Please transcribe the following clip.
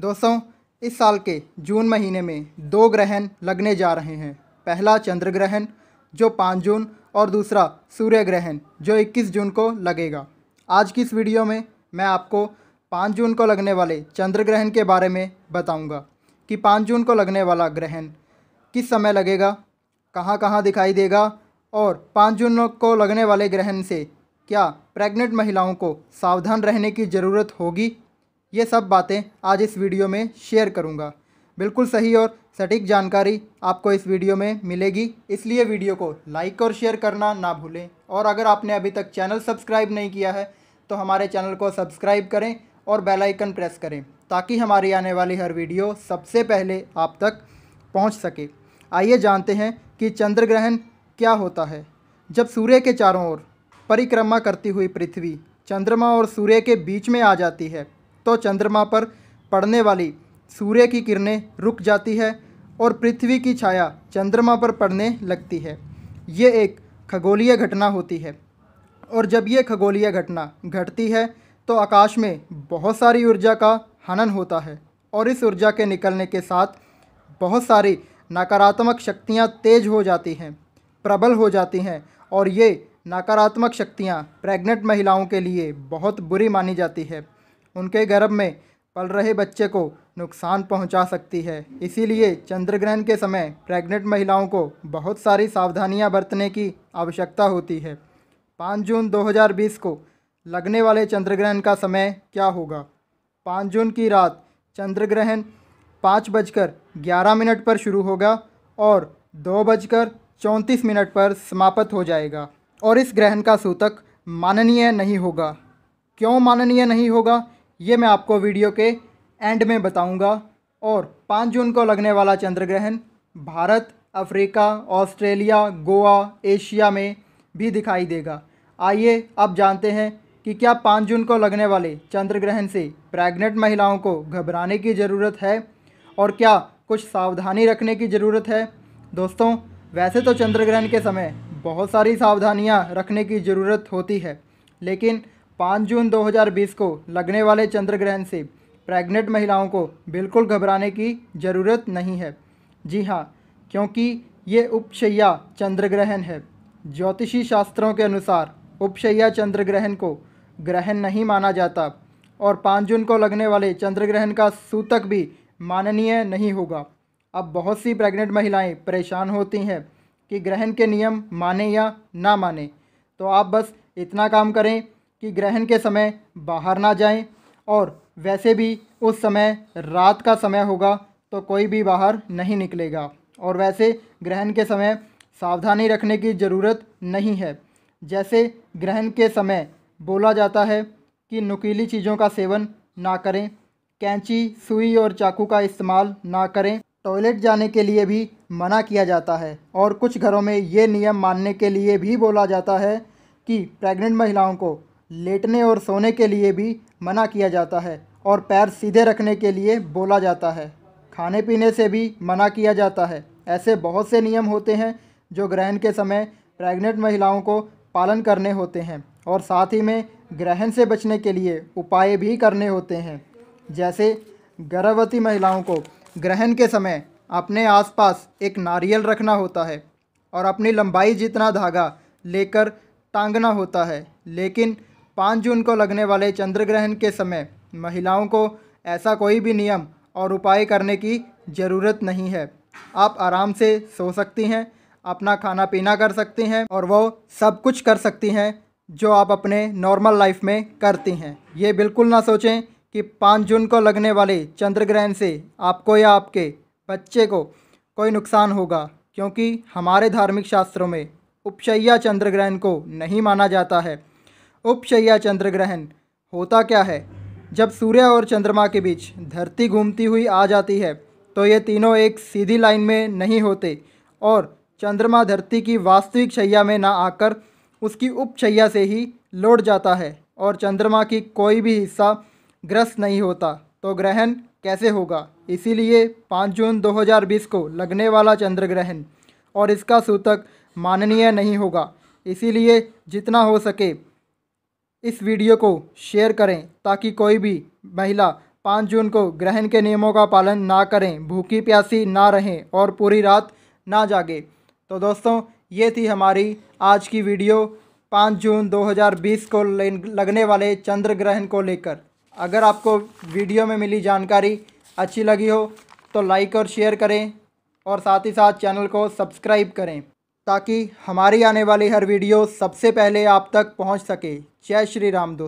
दोस्तों इस साल के जून महीने में दो ग्रहण लगने जा रहे हैं पहला चंद्र ग्रहण जो पाँच जून और दूसरा सूर्य ग्रहण जो इक्कीस जून को लगेगा आज की इस वीडियो में मैं आपको पाँच जून को लगने वाले चंद्र ग्रहण के बारे में बताऊंगा कि पाँच जून को लगने वाला ग्रहण किस समय लगेगा कहाँ कहाँ दिखाई देगा और पाँच जून को लगने वाले ग्रहण से क्या प्रेग्नेंट महिलाओं को सावधान रहने की ज़रूरत होगी ये सब बातें आज इस वीडियो में शेयर करूँगा बिल्कुल सही और सटीक जानकारी आपको इस वीडियो में मिलेगी इसलिए वीडियो को लाइक और शेयर करना ना भूलें और अगर आपने अभी तक चैनल सब्सक्राइब नहीं किया है तो हमारे चैनल को सब्सक्राइब करें और बेल आइकन प्रेस करें ताकि हमारी आने वाली हर वीडियो सबसे पहले आप तक पहुंच सके आइए जानते हैं कि चंद्र ग्रहण क्या होता है जब सूर्य के चारों ओर परिक्रमा करती हुई पृथ्वी चंद्रमा और सूर्य के बीच में आ जाती है तो चंद्रमा पर पड़ने वाली सूर्य की किरणें रुक जाती है और पृथ्वी की छाया चंद्रमा पर पड़ने लगती है ये एक खगोलीय घटना होती है और जब ये खगोलीय घटना घटती है तो आकाश में बहुत सारी ऊर्जा का हनन होता है और इस ऊर्जा के निकलने के साथ बहुत सारी नकारात्मक शक्तियाँ तेज हो जाती हैं प्रबल हो जाती हैं और ये नकारात्मक शक्तियाँ प्रेग्नेंट महिलाओं के लिए बहुत बुरी मानी जाती है उनके गर्भ में पल रहे बच्चे को नुकसान पहुंचा सकती है इसीलिए चंद्रग्रहण के समय प्रेग्नेंट महिलाओं को बहुत सारी सावधानियां बरतने की आवश्यकता होती है पाँच जून 2020 को लगने वाले चंद्र ग्रहण का समय क्या होगा पाँच जून की रात चंद्र ग्रहण पाँच बजकर ग्यारह मिनट पर शुरू होगा और दो बजकर चौंतीस मिनट पर समाप्त हो जाएगा और इस ग्रहण का सूतक माननीय नहीं होगा क्यों माननीय नहीं होगा ये मैं आपको वीडियो के एंड में बताऊंगा और पाँच जून को लगने वाला चंद्र ग्रहण Bharat Africa Australia Goa Asia में भी दिखाई देगा आइए अब जानते हैं कि क्या पाँच जून को लगने वाले चंद्र ग्रहण से प्रेग्नेंट महिलाओं को घबराने की ज़रूरत है और क्या कुछ सावधानी रखने की ज़रूरत है दोस्तों वैसे तो चंद्र ग्रहण के समय बहुत सारी सावधानियाँ रखने की ज़रूरत होती है लेकिन पाँच जून 2020 को लगने वाले चंद्र ग्रहण से प्रेग्नेंट महिलाओं को बिल्कुल घबराने की ज़रूरत नहीं है जी हाँ क्योंकि ये उपशैया ग्रहण है ज्योतिषी शास्त्रों के अनुसार उपशैया ग्रहण को ग्रहण नहीं माना जाता और पाँच जून को लगने वाले चंद्र ग्रहण का सूतक भी माननीय नहीं होगा अब बहुत सी प्रेग्नेंट महिलाएं परेशान होती हैं कि ग्रहण के नियम माने या ना माने तो आप बस इतना काम करें कि ग्रहण के समय बाहर ना जाएं और वैसे भी उस समय रात का समय होगा तो कोई भी बाहर नहीं निकलेगा और वैसे ग्रहण के समय सावधानी रखने की ज़रूरत नहीं है जैसे ग्रहण के समय बोला जाता है कि नुकीली चीज़ों का सेवन ना करें कैंची सुई और चाकू का इस्तेमाल ना करें टॉयलेट जाने के लिए भी मना किया जाता है और कुछ घरों में ये नियम मानने के लिए भी बोला जाता है कि प्रेग्नेंट महिलाओं को लेटने और सोने के लिए भी मना किया जाता है और पैर सीधे रखने के लिए बोला जाता है खाने पीने से भी मना किया जाता है ऐसे बहुत से नियम होते हैं जो ग्रहण के समय प्रेग्नेंट महिलाओं को पालन करने होते हैं और साथ ही में ग्रहण से बचने के लिए उपाय भी करने होते हैं जैसे गर्भवती महिलाओं को ग्रहण के समय अपने आसपास एक नारियल रखना होता है और अपनी लंबाई जितना धागा लेकर टांगना होता है लेकिन पाँच जून को लगने वाले चंद्र ग्रहण के समय महिलाओं को ऐसा कोई भी नियम और उपाय करने की ज़रूरत नहीं है आप आराम से सो सकती हैं अपना खाना पीना कर सकती हैं और वो सब कुछ कर सकती हैं जो आप अपने नॉर्मल लाइफ में करती हैं ये बिल्कुल ना सोचें कि पाँच जून को लगने वाले चंद्र ग्रहण से आपको या आपके बच्चे को कोई नुकसान होगा क्योंकि हमारे धार्मिक शास्त्रों में उपशैया चंद्र ग्रहण को नहीं माना जाता है उपशैया चंद्र ग्रहण होता क्या है जब सूर्य और चंद्रमा के बीच धरती घूमती हुई आ जाती है तो ये तीनों एक सीधी लाइन में नहीं होते और चंद्रमा धरती की वास्तविक शैया में ना आकर उसकी उपशैया से ही लौट जाता है और चंद्रमा की कोई भी हिस्सा ग्रस्त नहीं होता तो ग्रहण कैसे होगा इसीलिए 5 जून 2020 को लगने वाला चंद्र ग्रहण और इसका सूतक माननीय नहीं होगा इसीलिए जितना हो सके इस वीडियो को शेयर करें ताकि कोई भी महिला पाँच जून को ग्रहण के नियमों का पालन ना करें भूखी प्यासी ना रहें और पूरी रात ना जागे तो दोस्तों ये थी हमारी आज की वीडियो पाँच जून 2020 को लगने वाले चंद्र ग्रहण को लेकर अगर आपको वीडियो में मिली जानकारी अच्छी लगी हो तो लाइक और शेयर करें और साथ ही साथ चैनल को सब्सक्राइब करें ताकि हमारी आने वाली हर वीडियो सबसे पहले आप तक पहुंच सके जय श्री राम दोस्तों